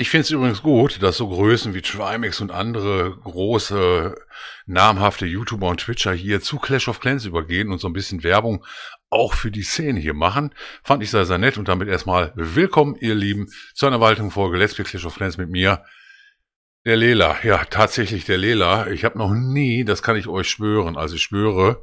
Ich finde es übrigens gut, dass so Größen wie Trimax und andere große, namhafte YouTuber und Twitcher hier zu Clash of Clans übergehen und so ein bisschen Werbung auch für die Szene hier machen. Fand ich sehr, sehr nett und damit erstmal willkommen, ihr Lieben, zu einer weiteren Folge Let's Play Clash of Clans mit mir, der Lela. Ja, tatsächlich der Lela. Ich habe noch nie, das kann ich euch schwören, also ich schwöre,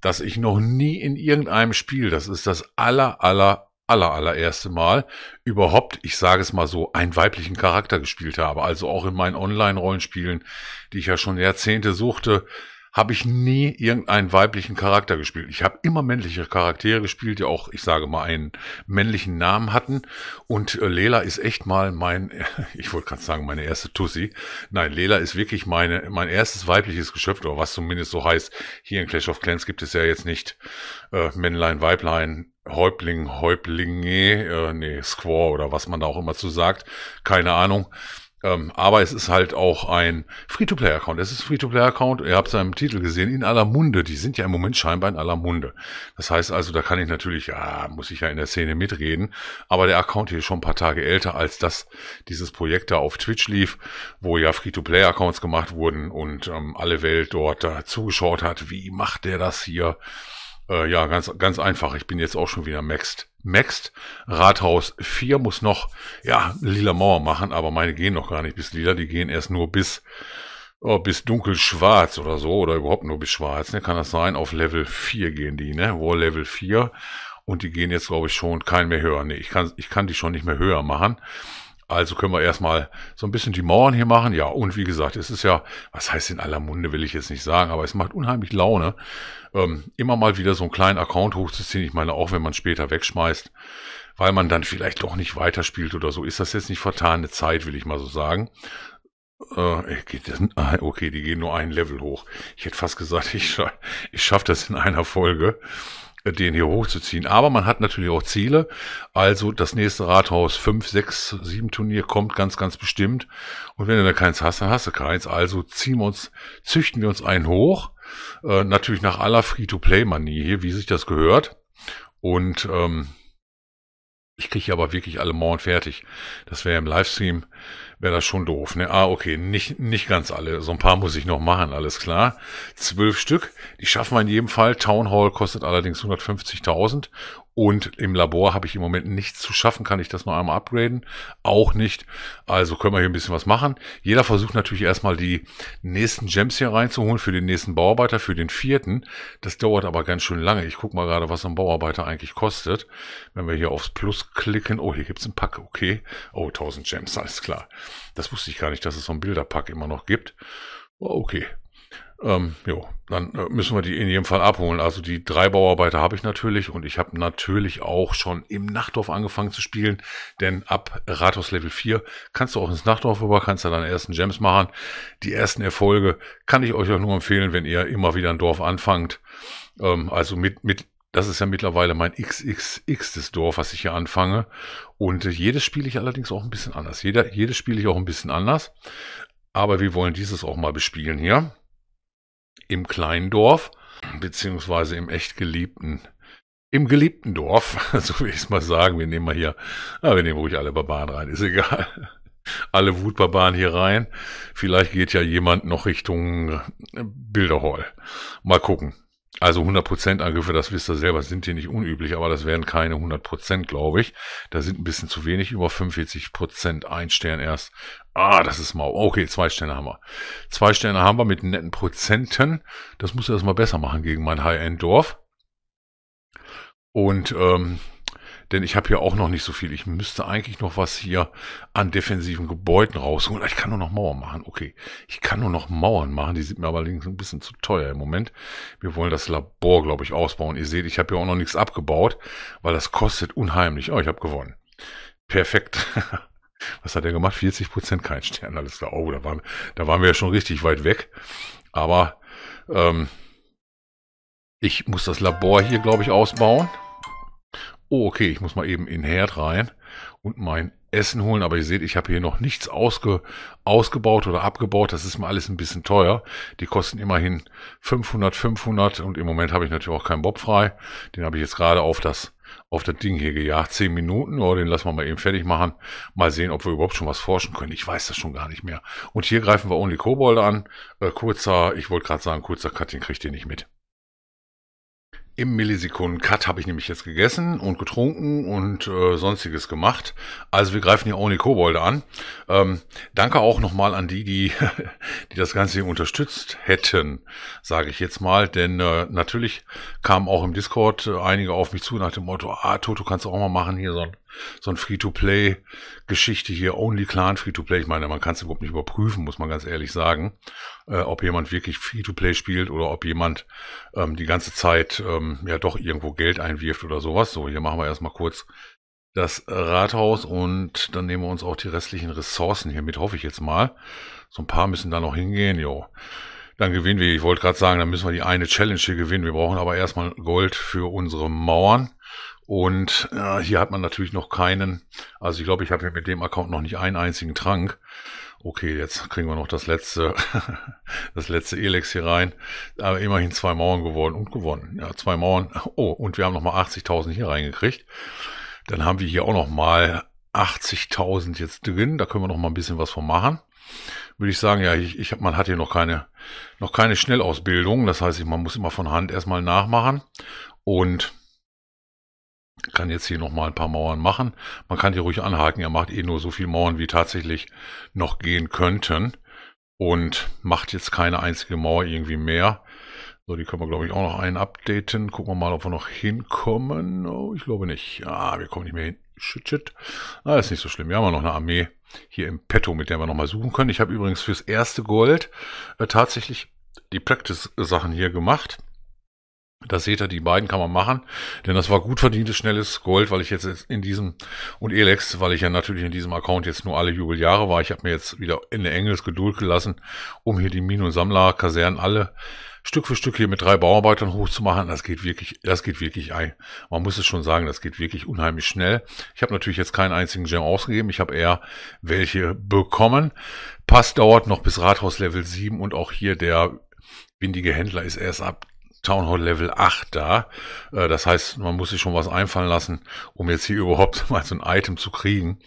dass ich noch nie in irgendeinem Spiel, das ist das aller, aller, aller, allererste Mal überhaupt, ich sage es mal so, einen weiblichen Charakter gespielt habe. Also auch in meinen Online-Rollenspielen, die ich ja schon Jahrzehnte suchte, habe ich nie irgendeinen weiblichen Charakter gespielt. Ich habe immer männliche Charaktere gespielt, die auch, ich sage mal, einen männlichen Namen hatten. Und äh, Lela ist echt mal mein, ich wollte gerade sagen, meine erste Tussi. Nein, Lela ist wirklich meine, mein erstes weibliches Geschöpf, oder was zumindest so heißt. Hier in Clash of Clans gibt es ja jetzt nicht äh, Männlein, Weiblein, Häuptling, Häuptlinge, äh, nee, Squaw oder was man da auch immer zu sagt, keine Ahnung. Ähm, aber es ist halt auch ein Free-to-Play-Account. Es ist Free-to-Play-Account. Ihr habt es im Titel gesehen, in aller Munde. Die sind ja im Moment scheinbar in aller Munde. Das heißt also, da kann ich natürlich, ja, muss ich ja in der Szene mitreden. Aber der Account hier ist schon ein paar Tage älter, als das dieses Projekt da auf Twitch lief, wo ja Free-to-Play-Accounts gemacht wurden und ähm, alle Welt dort äh, zugeschaut hat. Wie macht der das hier? Äh, ja, ganz, ganz einfach. Ich bin jetzt auch schon wieder maxed. Maxed. Rathaus 4 muss noch, ja, lila Mauer machen, aber meine gehen noch gar nicht bis lila. Die gehen erst nur bis, oh, bis dunkelschwarz oder so oder überhaupt nur bis schwarz. Ne? Kann das sein? Auf Level 4 gehen die, ne? War Level 4. Und die gehen jetzt, glaube ich, schon keinen mehr höher. Nee, ich kann, ich kann die schon nicht mehr höher machen. Also können wir erstmal so ein bisschen die Mauern hier machen. Ja, und wie gesagt, es ist ja, was heißt in aller Munde, will ich jetzt nicht sagen, aber es macht unheimlich Laune, ähm, immer mal wieder so einen kleinen Account hochzuziehen. Ich meine, auch wenn man später wegschmeißt, weil man dann vielleicht doch nicht weiterspielt oder so, ist das jetzt nicht vertane Zeit, will ich mal so sagen. Äh, ah, okay, die gehen nur ein Level hoch. Ich hätte fast gesagt, ich, ich schaffe das in einer Folge den hier hochzuziehen. Aber man hat natürlich auch Ziele. Also das nächste Rathaus 5, 6, 7 Turnier kommt ganz, ganz bestimmt. Und wenn du da keins hast, dann hast du keins. Also ziehen wir uns, züchten wir uns einen hoch. Äh, natürlich nach aller Free-to-Play-Manie hier, wie sich das gehört. Und ähm, ich kriege aber wirklich alle morgen fertig. Das wäre im Livestream, wäre das schon doof. Ne? Ah, okay, nicht, nicht ganz alle. So ein paar muss ich noch machen, alles klar. Zwölf Stück, die schaffen wir in jedem Fall. Town Hall kostet allerdings 150.000 und im Labor habe ich im Moment nichts zu schaffen, kann ich das noch einmal upgraden? Auch nicht. Also können wir hier ein bisschen was machen. Jeder versucht natürlich erstmal die nächsten Gems hier reinzuholen für den nächsten Bauarbeiter, für den vierten. Das dauert aber ganz schön lange. Ich gucke mal gerade, was so ein Bauarbeiter eigentlich kostet. Wenn wir hier aufs Plus klicken. Oh, hier gibt es einen Pack. Okay. Oh, 1000 Gems, alles klar. Das wusste ich gar nicht, dass es so ein Bilderpack immer noch gibt. Oh, okay, ähm, jo, dann äh, müssen wir die in jedem Fall abholen. Also die drei Bauarbeiter habe ich natürlich und ich habe natürlich auch schon im Nachtdorf angefangen zu spielen, denn ab Rathaus Level 4 kannst du auch ins Nachtdorf rüber, kannst du deine ersten Gems machen. Die ersten Erfolge kann ich euch auch nur empfehlen, wenn ihr immer wieder ein Dorf anfangt. Ähm, also mit, mit, das ist ja mittlerweile mein XXX des Dorf, was ich hier anfange. Und äh, jedes spiele ich allerdings auch ein bisschen anders. Jeder, jedes spiele ich auch ein bisschen anders. Aber wir wollen dieses auch mal bespielen hier im Kleindorf, beziehungsweise im echt geliebten im geliebten Dorf, so will ich es mal sagen, wir nehmen mal hier, ja, ah, wir nehmen ruhig alle Barbaren rein, ist egal. Alle Wutbarbaren hier rein. Vielleicht geht ja jemand noch Richtung äh, Bilderhall. Mal gucken. Also 100% Angriffe, das wisst ihr selber, sind hier nicht unüblich, aber das wären keine 100%, glaube ich. Da sind ein bisschen zu wenig, über 45% ein Stern erst. Ah, das ist mau. Okay, zwei Sterne haben wir. Zwei Sterne haben wir mit netten Prozenten. Das muss ich erstmal besser machen gegen mein High-End-Dorf. Und ähm, denn ich habe hier auch noch nicht so viel. Ich müsste eigentlich noch was hier an defensiven Gebäuden rausholen. Ich kann nur noch Mauern machen. Okay, ich kann nur noch Mauern machen. Die sind mir aber links ein bisschen zu teuer im Moment. Wir wollen das Labor, glaube ich, ausbauen. Ihr seht, ich habe hier auch noch nichts abgebaut, weil das kostet unheimlich. Oh, ich habe gewonnen. Perfekt. Was hat er gemacht? 40 Prozent kein Stern, alles klar. Oh, da waren, da waren wir ja schon richtig weit weg. Aber ähm, ich muss das Labor hier, glaube ich, ausbauen. Oh, okay, ich muss mal eben in den Herd rein und mein Essen holen. Aber ihr seht, ich habe hier noch nichts ausge, ausgebaut oder abgebaut. Das ist mir alles ein bisschen teuer. Die kosten immerhin 500, 500 und im Moment habe ich natürlich auch keinen Bob frei. Den habe ich jetzt gerade auf das auf das Ding hier gejagt. Zehn Minuten, oh, den lassen wir mal eben fertig machen. Mal sehen, ob wir überhaupt schon was forschen können. Ich weiß das schon gar nicht mehr. Und hier greifen wir Only Kobold an. Äh, kurzer, ich wollte gerade sagen, kurzer Cut, den kriegt ihr nicht mit. Im Millisekunden-Cut habe ich nämlich jetzt gegessen und getrunken und äh, sonstiges gemacht. Also wir greifen hier auch ohne Kobolde an. Ähm, danke auch nochmal an die, die, die das Ganze hier unterstützt hätten, sage ich jetzt mal. Denn äh, natürlich kamen auch im Discord äh, einige auf mich zu nach dem Motto, ah, Toto, kannst du auch mal machen hier so ein so ein Free-to-Play-Geschichte hier, Only Clan Free-to-Play. Ich meine, man kann es überhaupt nicht überprüfen, muss man ganz ehrlich sagen, äh, ob jemand wirklich Free-to-Play spielt oder ob jemand ähm, die ganze Zeit ähm, ja doch irgendwo Geld einwirft oder sowas. So, hier machen wir erstmal kurz das Rathaus und dann nehmen wir uns auch die restlichen Ressourcen hier mit, hoffe ich jetzt mal. So ein paar müssen da noch hingehen, jo. Dann gewinnen wir, ich wollte gerade sagen, dann müssen wir die eine Challenge hier gewinnen. Wir brauchen aber erstmal Gold für unsere Mauern. Und äh, hier hat man natürlich noch keinen. Also ich glaube, ich habe hier mit dem Account noch nicht einen einzigen Trank. Okay, jetzt kriegen wir noch das letzte, das letzte Elex hier rein. Aber immerhin zwei Mauern geworden und gewonnen. Ja, zwei Mauern. Oh, und wir haben nochmal 80.000 hier reingekriegt. Dann haben wir hier auch nochmal 80.000 jetzt drin. Da können wir nochmal ein bisschen was von machen. Würde ich sagen, ja, ich, ich, man hat hier noch keine, noch keine Schnellausbildung. Das heißt, man muss immer von Hand erstmal nachmachen. Und kann jetzt hier nochmal ein paar Mauern machen. Man kann hier ruhig anhaken, er macht eh nur so viel Mauern, wie tatsächlich noch gehen könnten. Und macht jetzt keine einzige Mauer irgendwie mehr. So, die können wir, glaube ich, auch noch einen updaten. Gucken wir mal, ob wir noch hinkommen. Oh, ich glaube nicht. Ah, wir kommen nicht mehr hin. Shit, shit. Ah, ist nicht so schlimm. Wir haben ja noch eine Armee hier im Petto, mit der wir nochmal suchen können. Ich habe übrigens fürs erste Gold äh, tatsächlich die Practice-Sachen hier gemacht. Das seht ihr, die beiden kann man machen, denn das war gut verdientes, schnelles Gold, weil ich jetzt in diesem, und Elex, weil ich ja natürlich in diesem Account jetzt nur alle Jubeljahre war. Ich habe mir jetzt wieder in der Engels Geduld gelassen, um hier die Minen- und Sammlerkasernen alle Stück für Stück hier mit drei Bauarbeitern hochzumachen, das geht wirklich, das geht wirklich ein. Man muss es schon sagen, das geht wirklich unheimlich schnell. Ich habe natürlich jetzt keinen einzigen Gem ausgegeben, ich habe eher welche bekommen. Pass dauert noch bis Rathaus Level 7 und auch hier der windige Händler ist erst ab Town Hall Level 8 da. Äh, das heißt, man muss sich schon was einfallen lassen, um jetzt hier überhaupt mal so ein Item zu kriegen.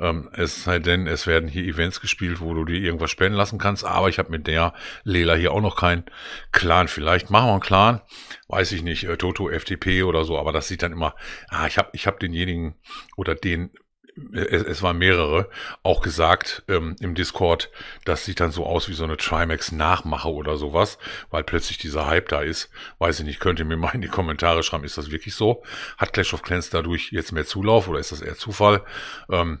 Ähm, es sei denn, es werden hier Events gespielt, wo du dir irgendwas spenden lassen kannst. Aber ich habe mit der Lela hier auch noch keinen Clan. Vielleicht machen wir einen Clan. Weiß ich nicht, äh, Toto, FTP oder so. Aber das sieht dann immer, ah, ich habe ich hab denjenigen oder den es, es waren mehrere, auch gesagt ähm, im Discord, das sieht dann so aus wie so eine Trimax-Nachmache oder sowas, weil plötzlich dieser Hype da ist. Weiß ich nicht, könnt ihr mir mal in die Kommentare schreiben, ist das wirklich so? Hat Clash of Clans dadurch jetzt mehr Zulauf oder ist das eher Zufall? Ähm,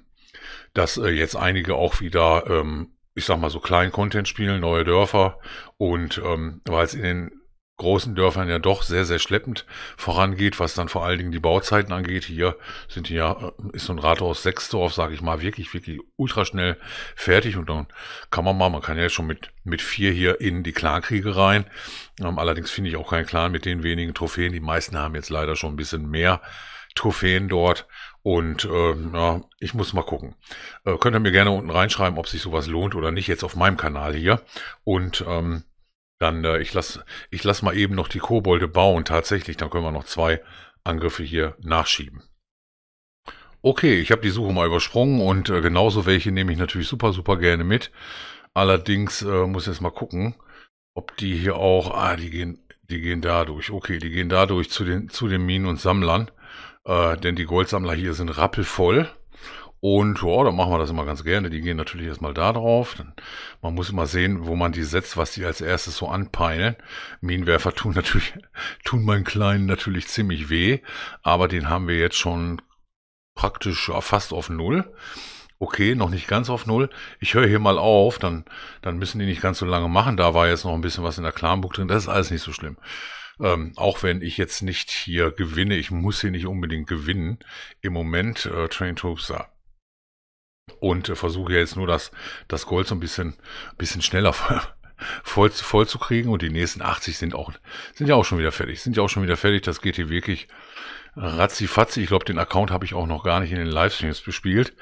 dass äh, jetzt einige auch wieder, ähm, ich sag mal so kleinen Content spielen, neue Dörfer und ähm, weil es in den großen Dörfern ja doch sehr, sehr schleppend vorangeht, was dann vor allen Dingen die Bauzeiten angeht. Hier sind ja, äh, ist so ein Rathaus Sechsdorf, sage ich mal, wirklich, wirklich ultra schnell fertig und dann kann man mal, man kann ja jetzt schon mit, mit vier hier in die Klankriege rein. Ähm, allerdings finde ich auch keinen Clan mit den wenigen Trophäen. Die meisten haben jetzt leider schon ein bisschen mehr Trophäen dort. Und äh, ja, ich muss mal gucken. Äh, könnt ihr mir gerne unten reinschreiben, ob sich sowas lohnt oder nicht, jetzt auf meinem Kanal hier. Und ähm, dann, äh, ich lasse ich lass mal eben noch die Kobolde bauen, tatsächlich. Dann können wir noch zwei Angriffe hier nachschieben. Okay, ich habe die Suche mal übersprungen und äh, genauso welche nehme ich natürlich super, super gerne mit. Allerdings äh, muss ich jetzt mal gucken, ob die hier auch... Ah, die gehen, die gehen da durch. Okay, die gehen da durch zu den, zu den Minen und Sammlern. Äh, denn die Goldsammler hier sind rappelvoll. Und ja, dann machen wir das immer ganz gerne. Die gehen natürlich erstmal da drauf. man muss immer sehen, wo man die setzt, was die als erstes so anpeilen. Minenwerfer tun natürlich, tun meinen Kleinen natürlich ziemlich weh, aber den haben wir jetzt schon praktisch fast auf Null. Okay, noch nicht ganz auf Null. Ich höre hier mal auf, dann, dann müssen die nicht ganz so lange machen. Da war jetzt noch ein bisschen was in der Clanbook drin. Das ist alles nicht so schlimm. Ähm, auch wenn ich jetzt nicht hier gewinne, ich muss hier nicht unbedingt gewinnen. Im Moment äh, Train Troops und äh, versuche jetzt nur das, das Gold so ein bisschen, bisschen schneller voll, voll zu kriegen. Und die nächsten 80 sind auch, sind ja auch schon wieder fertig. Sind ja auch schon wieder fertig. Das geht hier wirklich ratzifatzi. Ich glaube, den Account habe ich auch noch gar nicht in den Livestreams bespielt.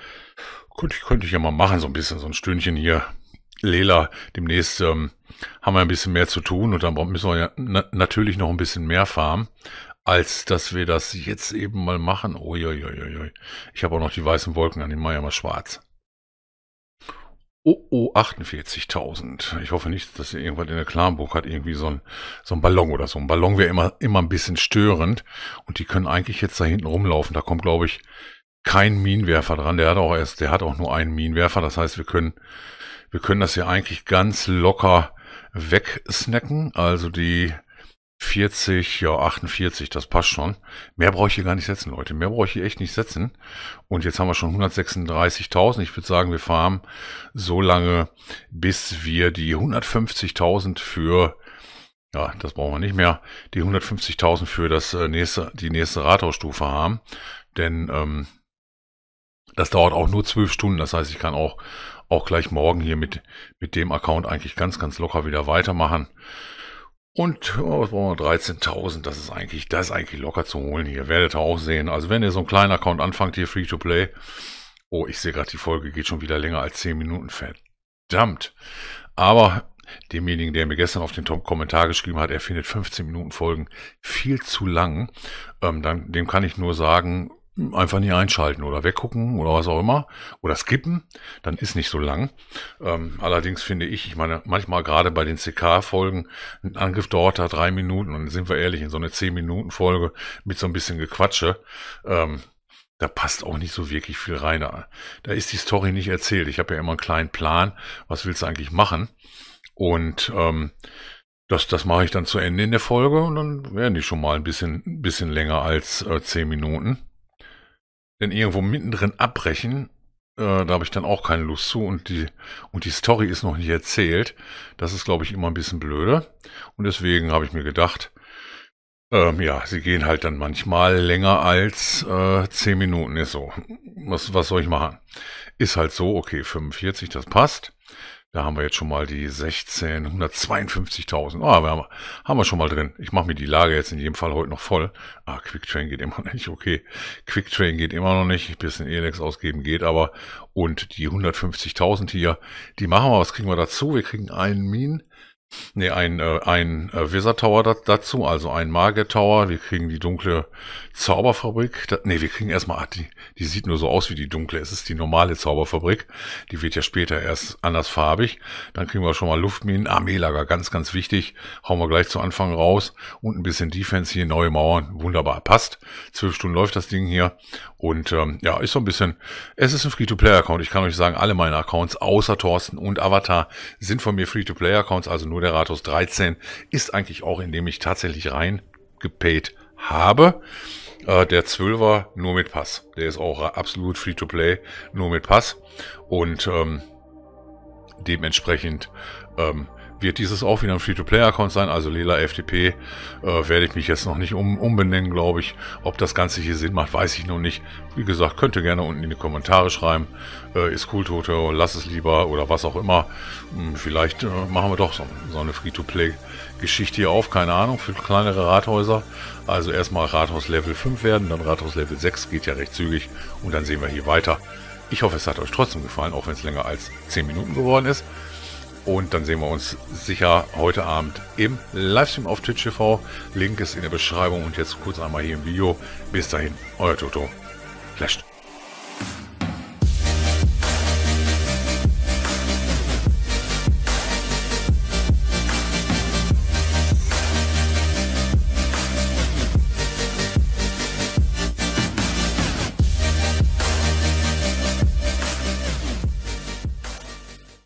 Könnte, könnte ich ja mal machen, so ein bisschen, so ein Stündchen hier. Lela, demnächst ähm, haben wir ein bisschen mehr zu tun und dann müssen wir ja na natürlich noch ein bisschen mehr farmen als dass wir das jetzt eben mal machen. Uiuiuiui. Ich habe auch noch die weißen Wolken an, die Meier mal schwarz. Oh, oh, 48.000. Ich hoffe nicht, dass irgendwann in der Klamburg hat, irgendwie so ein, so ein Ballon oder so. Ein Ballon wäre immer, immer ein bisschen störend. Und die können eigentlich jetzt da hinten rumlaufen. Da kommt, glaube ich, kein Minenwerfer dran. Der hat auch erst, der hat auch nur einen Minenwerfer. Das heißt, wir können, wir können das hier eigentlich ganz locker wegsnacken. Also die, 40, ja, 48, das passt schon. Mehr brauche ich hier gar nicht setzen, Leute. Mehr brauche ich hier echt nicht setzen. Und jetzt haben wir schon 136.000. Ich würde sagen, wir fahren so lange, bis wir die 150.000 für, ja, das brauchen wir nicht mehr, die 150.000 für das äh, nächste, die nächste Rathausstufe haben. Denn ähm, das dauert auch nur zwölf Stunden. Das heißt, ich kann auch, auch gleich morgen hier mit, mit dem Account eigentlich ganz, ganz locker wieder weitermachen. Und oh, was brauchen wir? 13.000, das ist eigentlich, das ist eigentlich locker zu holen hier. Werdet ihr auch sehen. Also wenn ihr so einen kleinen Account anfangt hier, Free to Play. Oh, ich sehe gerade, die Folge geht schon wieder länger als 10 Minuten. Verdammt. Aber demjenigen, der mir gestern auf den Kommentar geschrieben hat, er findet 15 Minuten Folgen viel zu lang. Ähm, dann, dem kann ich nur sagen, einfach nicht einschalten oder weggucken oder was auch immer oder skippen, dann ist nicht so lang. Ähm, allerdings finde ich, ich meine, manchmal gerade bei den CK-Folgen, ein Angriff dauert da drei Minuten und sind wir ehrlich, in so eine zehn minuten folge mit so ein bisschen Gequatsche, ähm, da passt auch nicht so wirklich viel rein. Da ist die Story nicht erzählt. Ich habe ja immer einen kleinen Plan, was willst du eigentlich machen? Und ähm, das, das mache ich dann zu Ende in der Folge und dann werden die schon mal ein bisschen, bisschen länger als äh, 10 Minuten denn irgendwo mittendrin abbrechen, äh, da habe ich dann auch keine Lust zu und die, und die Story ist noch nicht erzählt. Das ist, glaube ich, immer ein bisschen blöde. Und deswegen habe ich mir gedacht, ähm, ja, sie gehen halt dann manchmal länger als äh, 10 Minuten ist so. Was, was soll ich machen? Ist halt so, okay, 45, das passt. Da haben wir jetzt schon mal die 16, 152.000. Ah, oh, wir haben, haben wir schon mal drin. Ich mache mir die Lage jetzt in jedem Fall heute noch voll. Ah, Quicktrain geht immer noch nicht. Okay, Quicktrain geht immer noch nicht. Ein bisschen Elex ausgeben geht aber. Und die 150.000 hier, die machen wir. Was kriegen wir dazu? Wir kriegen einen Min. Nee, ein, äh, ein äh, Wizard Tower da, dazu, also ein Magier Tower. Wir kriegen die dunkle Zauberfabrik. Da, nee, wir kriegen erstmal, ach, die, die sieht nur so aus wie die dunkle. Es ist die normale Zauberfabrik. Die wird ja später erst anders farbig. Dann kriegen wir schon mal Luftminen, Armeelager, ganz, ganz wichtig. Hauen wir gleich zu Anfang raus. Und ein bisschen Defense hier, neue Mauern. Wunderbar, passt. Zwölf Stunden läuft das Ding hier. Und ähm, ja, ist so ein bisschen, es ist ein Free-to-Play-Account. Ich kann euch sagen, alle meine Accounts außer Thorsten und Avatar sind von mir Free-to-Play-Accounts, also nur Moderatus 13 ist eigentlich auch, in dem ich tatsächlich reingepayt habe. Äh, der 12er nur mit Pass. Der ist auch absolut Free-to-Play, nur mit Pass. Und ähm, dementsprechend ähm, wird dieses auch wieder ein Free-to-Play-Account sein, also Lela FTP. Äh, werde ich mich jetzt noch nicht um, umbenennen, glaube ich. Ob das Ganze hier Sinn macht, weiß ich noch nicht. Wie gesagt, könnt ihr gerne unten in die Kommentare schreiben. Äh, ist cool, Toto, lass es lieber oder was auch immer. Hm, vielleicht äh, machen wir doch so, so eine Free-to-Play-Geschichte hier auf, keine Ahnung, für kleinere Rathäuser. Also erstmal Rathaus Level 5 werden, dann Rathaus Level 6, geht ja recht zügig. Und dann sehen wir hier weiter. Ich hoffe, es hat euch trotzdem gefallen, auch wenn es länger als 10 Minuten geworden ist. Und dann sehen wir uns sicher heute Abend im Livestream auf Twitch TV. Link ist in der Beschreibung und jetzt kurz einmal hier im Video. Bis dahin, euer Toto. Flasht.